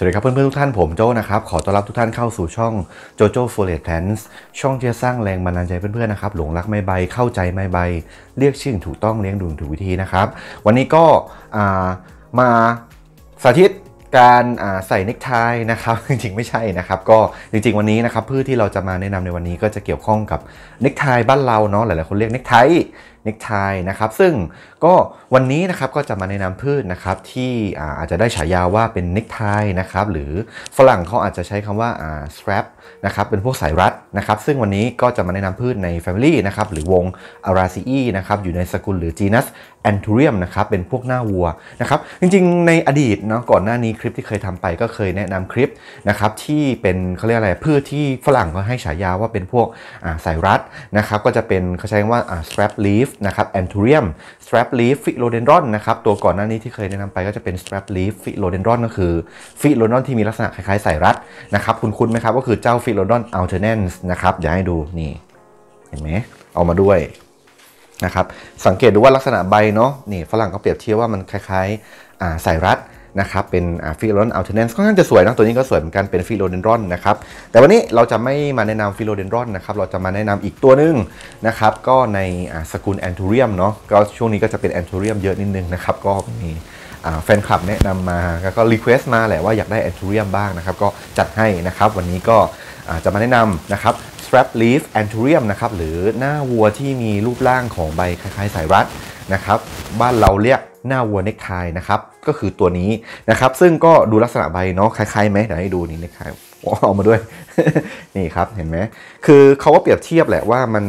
สวัสดีครับเพื่อนๆทุกท่านผม โจนะครับขอต้อนรับทุกท่านเข้าสู่ช่องโจโจ้โฟเลตแทนส์ช่องที่จะสร้างแรงบันดาลใจเพื่อนๆนะครับหลงรักไม่ใบ เข้าใจไม่ใบ เรียกชื่อถูกต้องเลี้ยงดูถูกวิธีนะครับวันนี้ก็มาสาธิตการใส่เนคไทนะครับจริงๆ ไม่ใช่นะครับก็จริงๆ วันนี้นะครับพืชที่เราจะมาแนะนำในวันนี้ก็จะเกี่ยวข้องกับเนคไทบ้านเราเนาะหลายๆคนเรียกเนคไทเนคกไทนะครับ ซึ่งก็วันนี้นะครับก็จะมาแนะนำพืชนะครับที่อาจจะได้ฉายาว่าเป็นเนคกไทนะครับหรือฝรั่งเขาอาจจะใช้คำว่าอ่าสแตรปนะครับเป็นพวกสายรัดนะครับซึ่งวันนี้ก็จะมาแนะนำพืชใน Family นะครับหรือวง a r a c e นะครับอยู่ในสกุลหรือ genus อนทูเรียมนะครับเป็นพวกหน้าวัวนะครับจริงๆในอดีตเนาะก่อนหน้านี้คลิปที่เคยทำไปก็เคยแนะนำคลิปนะครับที่เป็นเขาเรียกอะไรพืชที่ฝรั่งเขาให้ฉายาว่าเป็นพวกสายรัดนะครับก็จะเป็นเขาใช้คำว่าสแตรปลีฟนะครับแอนทูเรียมสแตรปลีฟฟิโลเดนดรอนนะครับตัวก่อนหน้านี้ที่เคยแนะนำไปก็จะเป็นสแตรปลีฟฟิโลเดนดรอนก็คือฟิโลเดนดรอนที่มีลักษณะคล้ายๆสายรัดนะครับคุณคุ้นไหมครับ ก็คือเจ้าฟิโลเดนดรอนอัลเทอร์เนนส์นะครับอยากให้ดูนี่เห็นไหมเอามาด้วยนะครับสังเกตดูว่าลักษณะใบเนาะนี่ฝรั่งก็เปรียบเทียบว่ามันคล้ายๆสายรัดนะครับเป็นฟิโลเดนอัลเทเนนซ์ค่อนข้างจะสวยนะตัวนี้ก็สวยเหมือนกันเป็นฟิโลเดนรอนนะครับแต่วันนี้เราจะไม่มาแนะนำฟิโลเดนรอนนะครับเราจะมาแนะนำอีกตัวนึงนะครับก็ในสกุล แอนทูเรียมเนาะก็ช่วงนี้ก็จะเป็นแอนทูเรียมเยอะนิดนึงนะครับก็มีแฟนคลับแนะนำมาแล้วก็รีเควสต์มาแหละว่าอยากได้แอนทูเรียมบ้างนะครับก็จัดให้นะครับวันนี้ก็จะมาแนะนำนะครับสแตรปลีฟแอนทูเรียมนะครับหรือหน้าวัวที่มีรูปร่างของใบคล้ายๆสายรัดนะครับบ้านเราเรียกหน้าวัวเนคไทนะครับก็คือตัวนี้นะครับซึ่งก็ดูลักษณะใบเนาะคล้ายๆไหมเดี๋ยวให้ดูนี่เนคไทเอามาด้วยนี่ครับเห็นไหมคือเขาก็เปรียบเทียบแหละว่ามัน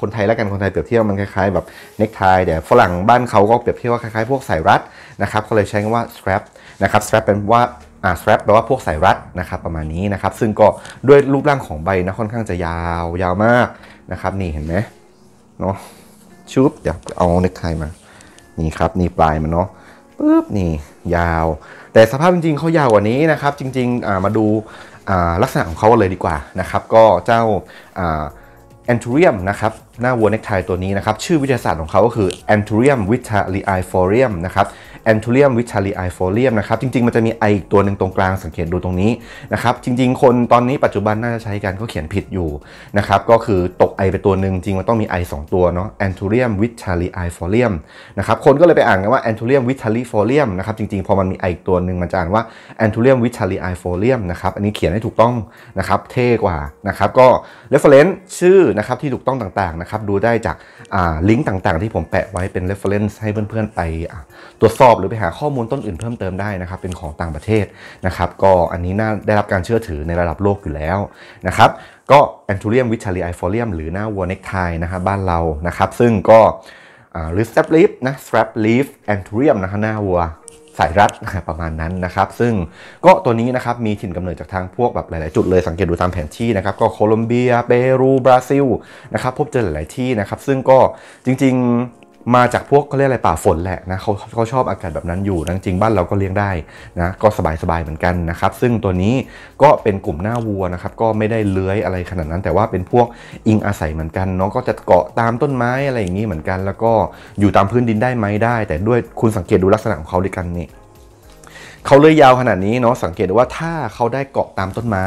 คนไทยแล้วกันคนไทยเปรียบเทียบมันคล้ายๆ แบบเนคไทแต่ฝรั่งบ้านเขาก็เปรียบเทียบว่าคล้ายๆพวกสายรัดนะครับก็เลยใช้คำว่า strap นะครับ strap เป็นว่าอ่าสแตรปแปลว่าพวกสายรัดนะครับประมาณนี้นะครับซึ่งก็ด้วยรูปร่างของใบนะค่อนข้างจะยาวยาวมากนะครับนี่เห็นไหมเนาะชุบเดี๋ยวเอาเนคไทมานี่ครับ นี่ปลายมันเนาะปึ๊บ นี่ยาว แต่สภาพจริงๆเขายาวกว่านี้นะครับ จริงๆ มาดูลักษณะของเขาเลยดีกว่านะครับ ก็เจ้าแอนทูเรียมนะครับหน้าวัวเน็กไทตัวนี้นะครับ ชื่อวิทยาศาสตร์ของเขาก็คือ Anthurium vitalifolium นะครับ Anthurium vitalifolium นะครับจริงๆมันจะมีไออีกตัวหนึ่งตรงกลางสังเกตดูตรงนี้นะครับจริงๆคนตอนนี้ปัจจุบันน่าจะใช้กันก็เขียนผิดอยู่นะครับก็คือตกไอไปตัวหนึ่งจริงมันต้องมีไอสองตัวเนาะ Anthurium vitalifolium นะครับคนก็เลยไปอ่านกันว่า Anthurium vitalifolium นะครับจริงๆพอมันมีไออีกตัวหนึ่งมันจะอ่านว่า Anthurium vitalifolium นะครับอันนี้เขียนให้ถูกต้องนะครับเท่กว่านะครับก็ reference ชื่อนะครับที่ถูกต้องต่างๆนะครับดูได้จากลิงก์ต่างๆ ที่ผมแปะไว้เป็น reference ให้เพื่อนๆ ไปตรวจสอบหรือไปหาข้อมูลต้นอื่นเพิ่มเติมได้นะครับเป็นของต่างประเทศนะครับก็อันนี้น่าได้รับการเชื่อถือในระดับโลกอยู่แล้วนะครับก็ a n t u r i u m v i t a l i i f o l i u m หรือหน้าวัวเน c กไทนะครับบ้านเรานะครับซึ่งก็ r i s t r a p leaf นะ strap leaf a n t u r i u m นะครับหน้าวัวสายรัดประมาณนั้นนะครับ ซึ่งก็ตัวนี้นะครับ มีถิ่นกำเนิดจากทางพวกแบบหลายๆ จุดเลยสังเกตดูตามแผนที่นะครับก็โคลอมเบีย เปรู บราซิลนะครับพบเจอหลาย ๆ ที่นะครับ ซึ่งก็จริงๆมาจากพวกเขาเรียกอะไรป่าฝนแหละนะเขาเขาชอบอากาศแบบนั้นอยู่นะจริงบ้านเราก็เลี้ยงได้นะก็สบายๆเหมือนกันนะครับซึ่งตัวนี้ก็เป็นกลุ่มหน้าวัวนะครับก็ไม่ได้เลื้อยอะไรขนาดนั้น แต่ว่าเป็นพวกอิงอาศัยเหมือนกันเนาะก็จะเกาะตามต้นไม้อะไรอย่างนี้เหมือนกัน แล้วก็อยู่ตามพื้นดินได้ไหมได้ แต่ด้วยคุณสังเกตดูลักษณะของเขาด้วยกันนี่เขาเลยยาวขนาดนี้เนาะสังเกตว่าถ้าเขาได้เกาะตามต้นไม้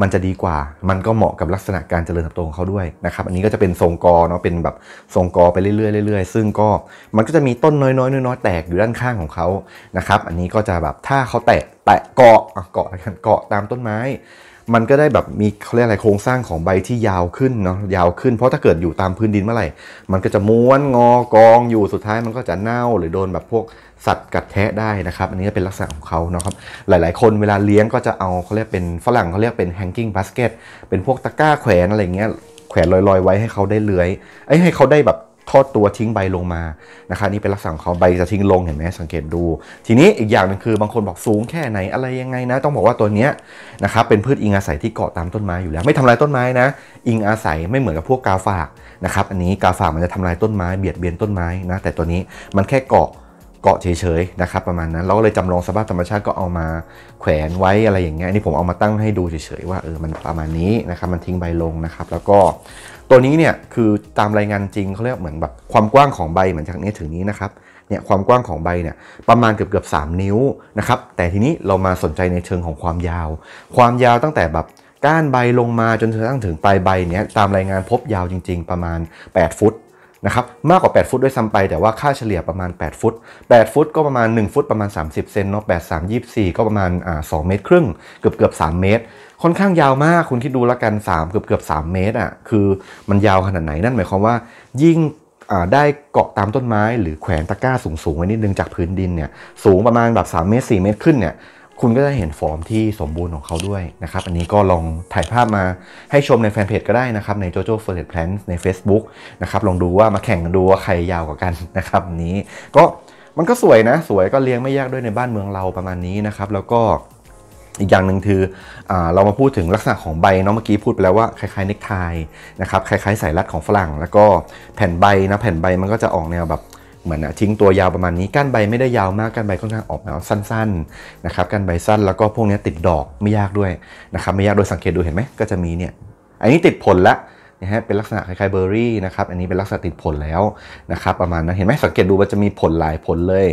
มันจะดีกว่า มันก็เหมาะกับลักษณะการเจริญเติบโตของเขาด้วยนะครับ อันนี้ก็จะเป็นทรงกอเนาะเป็นแบบทรงกอไปเรื่อยๆเรื่อยๆซึ่งก็มันก็จะมีต้นน้อยๆน้อยๆแตกอยู่ด้านข้างของเขานะครับ อันนี้ก็จะแบบถ้าเขาแตะแตะเกาะเกาะกันเกาะตามต้นไม้มันก็ได้แบบมีเขาเรียกอะไรโครงสร้างของใบที่ยาวขึ้นเนาะยาวขึ้นเพราะถ้าเกิดอยู่ตามพื้นดินเมื่อไหร่ มันก็จะม้วนงอกองอยู่สุดท้ายมันก็จะเน่าหรือโดนแบบพวกสัตว์กัดแทะได้นะครับ อันนี้เป็นลักษณะของเขานะครับหลายๆคนเวลาเลี้ยงก็จะเอาเขาเรียกเป็นฝรั่งเขาเรียกเป็น hanging basket เป็นพวกตะกร้าแขวนอะไรเงี้ยแขวนลอยๆ ไว้ให้เขาได้เลื้อยไอ้ให้เขาได้แบบทอดตัวทิ้งใบลงมานะคะนี่เป็นลักษณะของเขาใบจะทิ้งลงเห็นไหมสังเกตดู ทีนี้อีกอย่างนึงคือ บางคนบอกสูงแค่ไหนอะไรยังไงนะ ต้องบอกว่าตัวเนี้ยนะครับเป็นพืชอิงอาศัยที่เกาะตามต้นไม้อยู่แล้วไม่ทำลายต้นไม้นะ อิงอาศัยไม่เหมือนกับพวกกาฝากนะครับอันนี้กาฝากมันจะทำลายต้นไม้เบียดเบียนต้นไม้นะแต่ตัวนี้มันแค่เกาะเกาะเฉยๆนะครับประมาณนั้นเราก็เลยจำลองสภาพธรรมชาติก็เอามาแขวนไว้อะไรอย่างเงี้ยนี่ผมเอามาตั้งให้ดูเฉยๆว่าเออมันประมาณนี้นะครับมันทิ้งใบลงนะครับแล้วก็ ตัวนี้เนี่ยคือตามรายงานจริงเขาเรียกเหมือนแบบความกว้างของใบเหมือนจากนี้ถึงนี้นะครับเนี่ยความกว้างของใบเนี่ยประมาณเกือบเกือบสนิ้วนะครับแต่ทีนี้เรามาสนใจในเชิงของความยาว ความยาวตั้งแต่แบบก้านใบลงมาจนถึงตั้งถึงปลายใบเนี่ยตามรายงานพบยาวจริง ๆ ประมาณ8ฟุตนะครับมากกว่า 8 ฟุตด้วยซ้ำไป แต่ว่าค่าเฉลี่ยประมาณ 8 ฟุต 8 ฟุตก็ประมาณ 1 ฟุตประมาณ 30 เซนเนาะ8 3 24 ก็ประมาณอ่า2เมตรครึ่ง เกือบเกือบ 3 เมตร ค่อนข้างยาวมาก คุณคิดดูแล้วกัน 3 เกือบเกือบ 3 เมตรอ่ะ คือมันยาวขนาดไหนนั่นหมายความว่า ยิ่งได้เกาะตามต้นไม้หรือแขวนตะกร้าสูงๆ ไว้นิดนึงจากพื้นดินเนี่ย สูงประมาณแบบ3 เมตร 4 เมตรขึ้นเนี่ยคุณก็จะเห็นฟอร์มที่สมบูรณ์ของเขาด้วยนะครับอันนี้ก็ลองถ่ายภาพมาให้ชมในแฟนเพจก็ได้นะครับในจ o j o f ฟ r e s t p l แพลนใน Facebook นะครับลองดูว่ามาแข่งดูว่าใครยาวกว่ากันนะครับนี้ ก็มันก็สวยนะสวยก็เลี้ยงไม่ยากด้วยในบ้านเมืองเราประมาณนี้นะครับแล้วก็อีกอย่างหนึ่งคืออเรามาพูดถึงลักษณะของใบเนาะเมื่อกี้พูดไปแล้วว่าคล้ายๆเน็กไทนะครับคล้ายๆสายรัดของฝรั่ง แล้วก็แผ่นใบนะแผ่นใบมันก็จะออกแนวแบบมือนทิ้งตัวยาวประมาณนี้ก้านใบไม่ได้ยาวมากก้านใบค่อนข้างออกแนวสั้นๆนะครับก้านใบสั้นแล้วก็พวกนี้ติดดอกไม่ยากด้วยนะครับไม่ยากโดยสังเกตดูเห็นไหมก็จะมีเนี่ยอันนี้ติดผลละนะฮะเป็นลักษณะคล้ายๆเบอร์รี่นะครับอันนี้เป็นลักษณะติดผลแล้วนะครับประมาณนั้นเห็นไหมสังเกตดูมันจะมีผลหลายผลเลย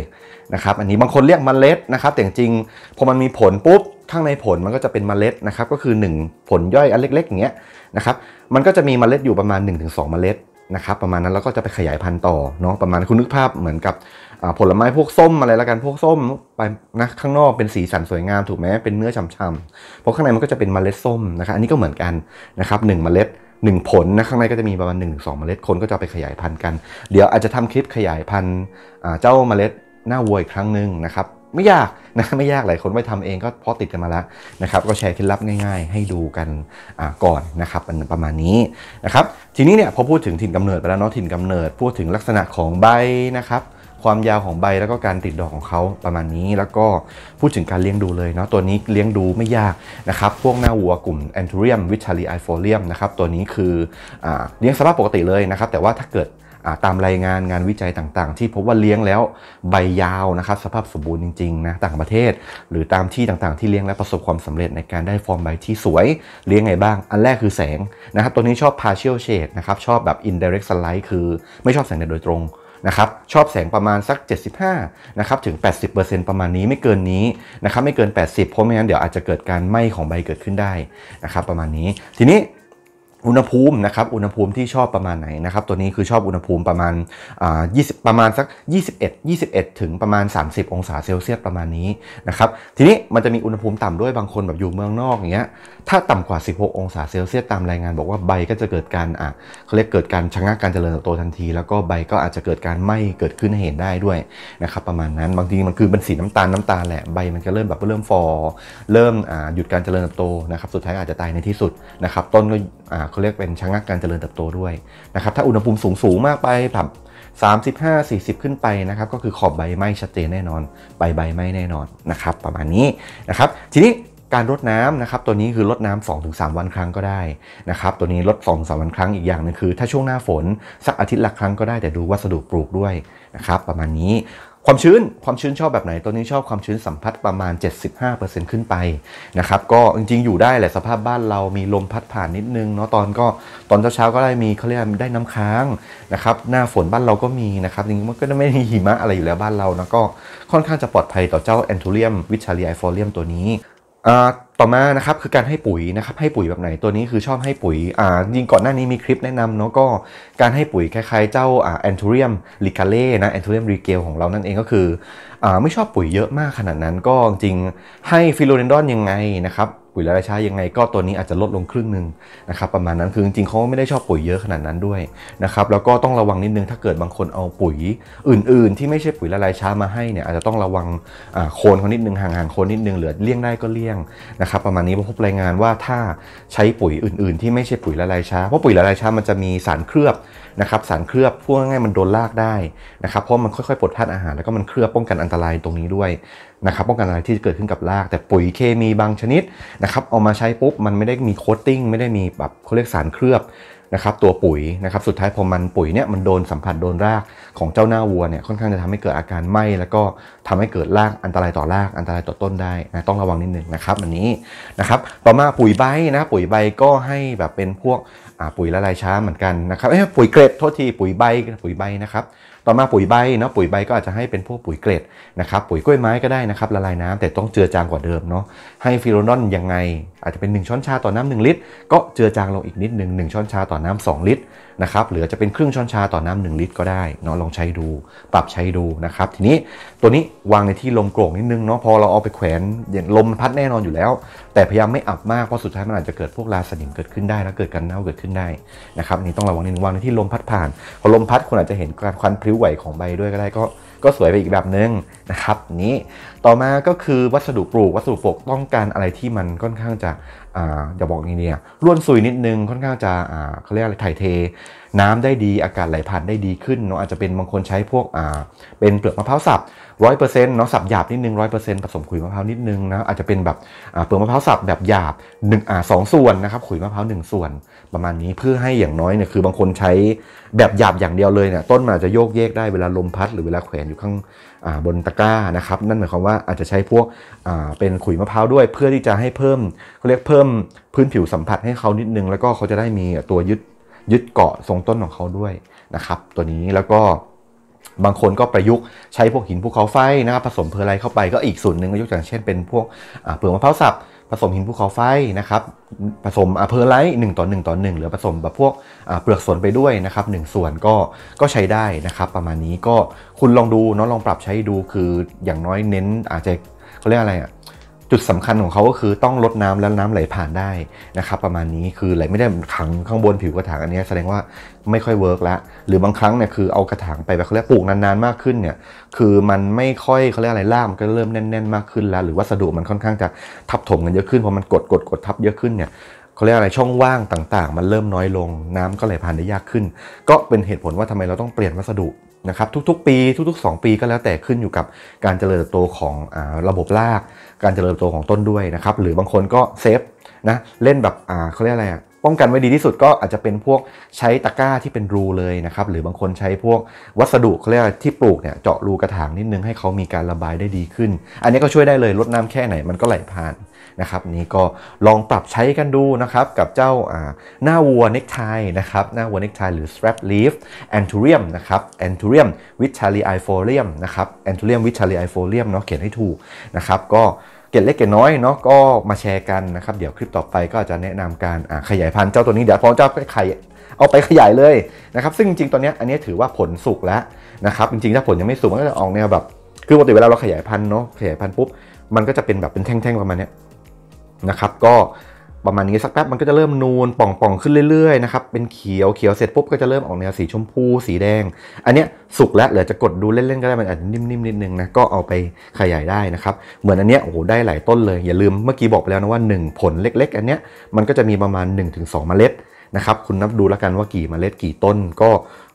นะครับอันนี้บางคนเรียกมเมล็ดนะครับแต่จริงๆพอมันมีผลปุ๊บข้างในผลมันก็จะเป็นมเมล็ดนะครับก็คือ 1 ผลย่อยอันเล็กๆอย่างเงี้ยนะครับมันก็จะมีมเมล็ดอยู่ประมาณ 1-2 เมล็ดนะครับประมาณนั้นแล้วก็จะไปขยายพันธุ์ต่อเนาะประมาณคุณนึกภาพเหมือนกับผลไม้พวกส้มอะไรละกันพวกส้ม ไปนะข้างนอกเป็นสีสันสวยงามถูกไหมเป็นเนื้อช่ำๆเพราะข้างในมันก็จะเป็นเมล็ดส้มนะครับอันนี้ก็เหมือนกันนะครับหนึ่งเมล็ดหนึ่งผลนะข้างในก็จะมีประมาณหนึ่งสองเมล็ดคนก็จะไปขยายพันธุ์กันเดี๋ยวอาจจะทำคลิปขยายพันธุ์เจ้าเมล็ดหน้าวัวอีกครั้งหนึ่งนะครับไม่ยากนะไม่ยากหลายคนไปทำเองก็เพราะติดกันมาแล้วนะครับก็แชร์เคล็ดลับง่ายๆให้ดูกันก่อนนะครับประมาณนี้นะครับทีนี้เนี่ยพอพูดถึงถิ่นกำเนิดไปแล้วเนาะถิ่นกำเนิดพูดถึงลักษณะของใบนะครับความยาวของใบแล้วก็การติดดอกของเขาประมาณนี้แล้วก็พูดถึงการเลี้ยงดูเลยเนาะตัวนี้เลี้ยงดูไม่ยากนะครับพวกหน้าวัวกลุ่ม a n t h u r i u m v i t a l i i f o l i u m นะครับตัวนี้คืออเลี้ยงสภาพปกติเลยนะครับแต่ว่าถ้าเกิดตามรายงานงานวิจัยต่างๆ ที่พบว่าเลี้ยงแล้วใบยาวนะครับสภาพสมบูรณ์จริงๆนะต่างประเทศ หรือตามที่ต่างๆที่เลี้ยงแล้วประสบความสำเร็จในการได้ฟอร์มใบที่สวยเลี้ยงไงบ้าง อันแรกคือแสงนะครับตัวนี้ชอบ partial shade นะครับชอบแบบ indirect sunlight คือไม่ชอบแสงแดดโดยตรงนะครับชอบแสงประมาณสัก 75นะครับถึง 80%ประมาณนี้ไม่เกินนี้นะครับไม่เกิน 80เพราะไม่งั้นเดี๋ยวอาจจะเกิดการไหม้ของใบเกิดขึ้นได้นะครับประมาณนี้ทีนี้อุณหภูมินะครับ อุณหภูมิที่ชอบประมาณไหนนะครับตัวนี้คือชอบอุณหภูมิประมาณอ่า20ประมาณสัก 21 21 ถึงประมาณ 30 องศาเซลเซียสประมาณนี้นะครับ ทีนี้มันจะมีอุณหภูมิต่ำด้วยบางคนแบบอยู่เมืองนอกอย่างเงี้ยถ้าต่ำกว่า 16 องศาเซลเซียสตามรายงาน บอกว่าใบก็จะเกิดการอ่ะเขาเรียกเกิดการชะงักการเจริญเติบโตทันที แล้วก็ใบก็อาจจะเกิดการไหม้เกิดขึ้นให้เห็นได้ด้วยนะครับประมาณนั้นบางทีมันคือเป็นสีน้ำตาลน้ำตาลแหละใบมันก็เริ่มแบบเริ่มฟอเริ่มอ่าหยุดการเจริญเติบโตนะครับสุดท้ายอาจจะตายในที่สุดนะครับ ต้นก็อ่าเขาเรียกเป็นชะงักการเจริญเติบโตด้วยนะครับถ้าอุณหภูมิสูงสูงมากไปแบบ35 40 ขึ้นไปนะครับก็คือขอบใบไม้ชัดเจนแน่นอน ใบใบไม้แน่นอนนะครับประมาณนี้นะครับทีนี้การรดน้ำนะครับตัวนี้คือรดน้ำ 2-3 วันครั้งก็ได้นะครับตัวนี้ลด2-3 วันครั้งอีกอย่างนึงคือถ้าช่วงหน้าฝน สักอาทิตย์ละครั้งก็ได้แต่ดูวัสดุปลูกด้วยนะครับประมาณนี้ความชื้น ความชื้นชอบแบบไหนตัวนี้ชอบความชื้นสัมผัสประมาณ 75%ขึ้นไปนะครับก็จริงๆอยู่ได้แหละสภาพบ้านเรามีลมพัดผ่านนิดนึงเนาะตอนก็ตอนเช้าๆก็ได้มีเขาเรียกได้น้ำค้างนะครับหน้าฝนบ้านเราก็มีนะครับจริงๆมันก็ไม่มีหิมะอะไรอยู่แล้วบ้านเรานะก็ค่อนข้างจะปลอดภัยต่อเจ้าแอนทูเรียมวิชาลีไอฟอเรียมตัวนี้ต่อมานะครับคือการให้ปุ๋ยนะครับให้ปุ๋ยแบบไหนตัวนี้คือชอบให้ปุ๋ยอ่ายิงก่อนหน้านี้มีคลิปแนะนำเนาะก็การให้ปุ๋ยคล้ายๆเจ้าอ่าแอนทูเรียมลิกาเล่นะแอนทูเรียมรีเกลของเรานั่นเองก็คืออ่าไม่ชอบปุ๋ยเยอะมากขนาดนั้นก็จริงให้ฟิโลเรนดอนยังไงนะครับปุ๋ยละลายช้ายังไง ก็ตัวนี้อาจจะลดลงครึ่งหนึ่งนะครับประมาณนั้นคือจริงๆเขาไม่ได้ชอบปุ๋ยเยอะขนาดนั้นด้วยนะครับแล้วก็ต้องระวังนิดนึงถ้าเกิดบางคนเอาปุ๋ยอื่น ๆ ที่ไม่ใช่ปุ๋ยละลายช้ามาให้เนี่ยอาจจะต้องระวังโคนเขานิดนึงห่างๆโคนนิดนึงเหลือเลี่ยงได้ก็เลี่ยงนะครับประมาณนี้พบรายงานว่าถ้าใช้ปุ๋ยอื่นๆ ที่ไม่ใช่ปุ๋ยละลายช้าเพราะปุ๋ยละลายช้ามันจะมีสารเคลือบนะครับ สารเคลือบพวกง่ายมันโดนลากได้นะครับเพราะมันค่อยๆปลดธาตุอาหารแล้วก็มันเคลือบป้องกันอันตรายตรงนี้ด้วยนะครับป้องกันอะไรที่เกิดขึ้นกับราก แต่ปุ๋ยเคมีบางชนิดนะครับเอามาใช้ปุ๊บมันไม่ได้มีโคตติ้งไม่ได้มีแบบเขาเรียกสารเคลือบนะครับตัวปุ๋ยนะครับสุดท้ายพอมันปุ๋ยเนี่ย มันโดนสัมผัส โดนรากของเจ้าหน้าวัวเนี่ยค่อนข้างจะทำให้เกิดอาการไหม้แล้วก็ทำให้เกิดรากอันตรายต่อรากอันตรายต่อ ต้นได้นะต้องระวังนิดนึงนะครับอันนี้นะครับต่อมาปุ๋ยใบนะ ปุ๋ยใบก็ให้แบบเป็นพวกปุ๋ยละลายช้าเหมือนกันนะครับเอ้ปุ๋ยเกรดโทษทีปุ๋ยใบปุ๋ยใบนะครับ ต่อมาปุ๋ยใบเนาะปุ๋ยใบก็อาจจะให้เป็นพวกปุ๋ยเกรดนะครับปุ๋ยกล้วยไม้ก็ได้นะครับละลายน้ำ แต่ต้องเจือจางกว่าเดิมเนาะให้ฟิโรนอนยังไงอาจจะเป็น 1 ช้อนชาต่อน้ำหนึ่งลิตร ก็เจือจางลงอีกนิดหนึ่ง1 ช้อนชาต่อน้ำ 2 ลิตรนะครับหรือจะเป็นครึ่งช้อนชาต่อน้ำ 1 ลิตรก็ได้เนาะลองใช้ดูปรับใช้ดูนะครับ ทีนี้ตัวนี้วางในที่ลมโกร่งนิดนึงเนาะพอเราเอาไปแขวนลมพัดแน่นอนอยู่แล้ว แต่พยายามไม่อับมากเพราะสุดท้ายมันอาจจะเกิดพวกราสนิมเกิดขึ้นได้แล้วเกิดการเน่าเกิดขึ้นได้นะครับนี่ต้องระวังนิดนึงวางในที่ลมพัดผ่านพอลมพัดคุณอาจจะเห็นการควันพลิ้วไหวของใบด้วยก็ได้ ก็ก็สวยไปอีกแบบนึงนะครับ นี้ ต่อมาก็คือวัสดุปลูก วัสดุปลูกต้องการอะไรที่มันค่อนข้างจะออย่าบอกงนี้เนี่ยร่วนซุยนิดนึงค่อนข้างจะเขาเรียกอะไรถ่ายเท น้ำได้ดีอากาศไหลผ่านได้ดีขึ้นเนาะอาจจะเป็นบางคนใช้พวกเป็นเปลือกมะพร้าวสับร้อยเปอร์เซ็นต์เนาะสับหยาบนิดนึงร้อยเปอร์เซ็นต์ผสมขุยมะพร้าวนิดนึงนะอาจจะเป็นแบบเปลือกมะพร้าวสับแบบหยาบหนึ่งสองส่วนนะครับขุยมะพร้าวหนึ่งส่วน ประมาณนี้เพื่อให้อย่างน้อยเนี่ยคือบางคนใช้แบบหยาบอย่างเดียวเลยเนี่ยต้นมันอาจจะโยกเยกได้เวลาลมพัดหรือเวลาแขวนอยู่ข้างบนตะกร้านะครับนั่นหมายความว่าอาจจะใช้พวกเป็นขุยมะพร้าวด้วย เพื่อที่จะให้เพิ่มเขาเรียกเพิ่มพื้นผิวสัมผัสให้เขานิดนึงแล้วก็เขาจะได้มีตัวยึดยึดเกาะทรงต้นของเขาด้วยนะครับ ตัวนี้แล้วก็บางคนก็ประยุกต์ ใช้พวกหินภูเขาไฟนะครับผสมเพลไรเข้าไปก็อีกส่วนหนึ่งก็ยกอย่างเช่นเป็นพวกเปลือกมะพร้าวสับผสมหินภูเขาไฟนะครับ ผสมอะเพอร์ไลท์หนึ่งต่อหนึ่งต่อหนึ่งหรือผสมแบบพวกเปลือกสนไปด้วยนะครับหนึ่งส่วนก็ก็ใช้ได้นะครับประมาณนี้ก็คุณลองดูเนาะลองปรับใช้ดูคืออย่างน้อยเน้นอาจจะเขาเรียกอะไรอ่ะจุดสำคัญของเขาก็คือต้องลดน้ำแล้วน้ำไหลผ่านได้นะครับประมาณนี้คือไหลไม่ได้ขังข้างบนผิวกระถางอันนี้แสดงว่าไม่ค่อยเวิร์กละหรือบางครั้งเนี่ยคือเอากระถางไปแบบเขาเรียกปลูกนานๆมากขึ้นเนี่ยคือมันไม่ค่อยเขาเรียกอะไรล่ามก็เริ่มแน่น ๆมากขึ้นแล้ว หรือวัสดุมันค่อนข้างจะทับถมกันเยอะขึ้นเพราะมันกดกดกดทับเยอะขึ้นเนี่ยเขาเรียกอะไรช่องว่างต่างๆ มันเริ่มน้อยลงน้ำก็ไหลผ่านได้ยากขึ้น ก็เป็นเหตุผลว่าทำไมเราต้องเปลี่ยนวัสดุนะครับทุกๆ ปีทุก ๆ 2 ปีก็แล้วแต่ขึ้นอยู่กับการเจริญเติบโตของอระบบราก การเจริญเติบโตของต้นด้วยนะครับ หรือบางคนก็เซฟนะเล่นแบบเขาเรียกอะไรอะป้องกันไว้ดีที่สุดก็อาจจะเป็นพวกใช้ตะกร้าที่เป็นรูเลยนะครับ หรือบางคนใช้พวกวัสดุเขาเรียกที่ปลูกเนี่ยเจาะรูกระถางนิดนึงให้เขามีการระบายได้ดีขึ้น อันนี้ก็ช่วยได้เลยลดน้ำแค่ไหนมันก็ไหลผ่านนะครับ นี่ก็ลองปรับใช้กันดูนะครับกับเจ้าหน้าวัวเน็กไทนะครับ หน้าวัวเน็กไทหรือ strap leaf anthurium นะครับ anthurium v i t a l i โ f o l i u m นะครับ anthurium v i t a l อ i f o l i u m เนาะเขียนให้ถูกนะครับก็เกล็ดเล็กเกล็ดน้อยเนาะก็มาแชร์กันนะครับ เดี๋ยวคลิปต่อไปก็จะแนะนำการขยายพันธุ์เจ้าตัวนี้เดี๋ยวพร้อมเจ้าไปข่เอาไปขยายเลยนะครับซึ่งจริงๆตอนนี้อันนี้ถือว่าผลสุกแล้วนะครับจริงๆถ้าผลยังไม่สุกมันก็จะออกแนวแบบคือปกติเวลาเราขยายพันธุ์เนาะขยายพันธุ์ปุ๊บมันก็จะเป็นแบบเป็นแท่งๆประมาณนี้นะครับ ก็ประมาณนี้สักแป๊บมันก็จะเริ่มนูน ป่องๆขึ้นเรื่อยๆนะครับเป็นเขียวเขียวเสร็จปุ๊บก็จะเริ่มออกแนวสีชมพูสีแดง อันเนี้ยสุกแล้วเหลือจะกดดูเล่นๆก็ได้มันอาจจะนิ่มๆ นิดนึงนะก็เอาไปขยายได้นะครับ เหมือนอันเนี้ยโอ้โหได้หลายต้นเลย อย่าลืมเมื่อกี้บอกไปแล้วนะว่า 1 ผลเล็กๆ อันเนี้ยมันก็จะมีประมาณ 1-2 เมล็ดนะครับคุณนับดูแล้วกันว่ากี่เมล็ดกี่ต้นก็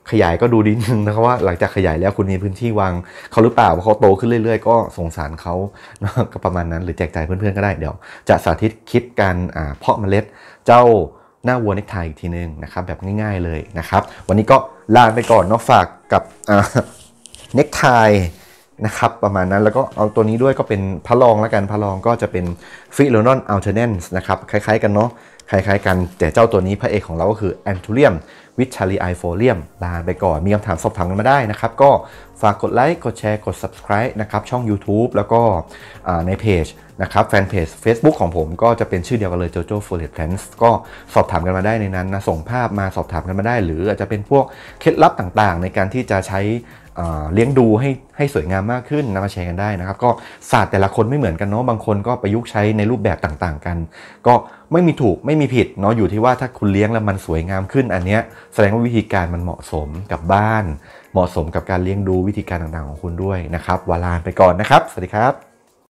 ขยายก็ดูดีนึงนะครับว่าหลังจากขยายแล้วคุณมีพื้นที่ วางเขาหรือเปล่าว่าเขาโตขึ้นเรื่อยๆ ก็สงสารเขาก็ประมาณนั้นหรือแจกจ่ายเพื่อนๆก็ได้เดี๋ยวจะสาธิตคิดการเพาะเมล็ดเจ้าหน้าวัวเน็กไทอีกทีนึงนะครับ แบบง่ายๆเลยนะครับ วันนี้ก็ลาไปก่อนนอกฝากกับเน็กไทนะครับประมาณนั้นแล้วก็เอาตัวนี้ด้วยก็เป็นพระรองแล้วกันพระรองก็จะเป็นฟิโลนอนอัลเทเนนส์นะครับคล้ายๆกันเนาะคล้ายๆกันแต่เจ้าตัวนี้พระเอกของเราก็คือแอนทูเรียมวิชารีไอโฟเรียมลาไปก่อนมีคำถามสอบถามกันมาได้นะครับ ก็ฝากกดไลค์ กดแชร์กด subscribe นะครับ ช่อง YouTube แล้วก็ในเพจนะครับแฟนเพจ Facebook ของผมก็จะเป็นชื่อเดียวกันเลยโจ j o ฟ o เรต p พลนส์ก็สอบถามกันมาได้ในนั้นนะส่งภาพมาสอบถามกันมาได้ หรืออาจจะเป็นพวกเคล็ดลับต่างๆ ในการที่จะใช้เลี้ยงดูให้ให้สวยงามมากขึ้นนำมาแชร์กันได้นะครับ ก็ศาสตร์แต่ละคนไม่เหมือนกันเนาะบางคน ก็ประยุกต์ใช้ในรูปแบบต่างๆ กัน ก็ไม่มีถูกไม่มีผิดเนาะอยู่ที่ว่าถ้าคุณเลี้ยงแล้วมันสวยงามขึ้นอันเนี้ยแสดงว่าวิธีการมันเหมาะสมกับบ้าน เหมาะสมกับการเลี้ยงดูวิธีการต่างๆของคุณด้วยนะครับวาลานไปก่อนนะครับ สวัสดีครับ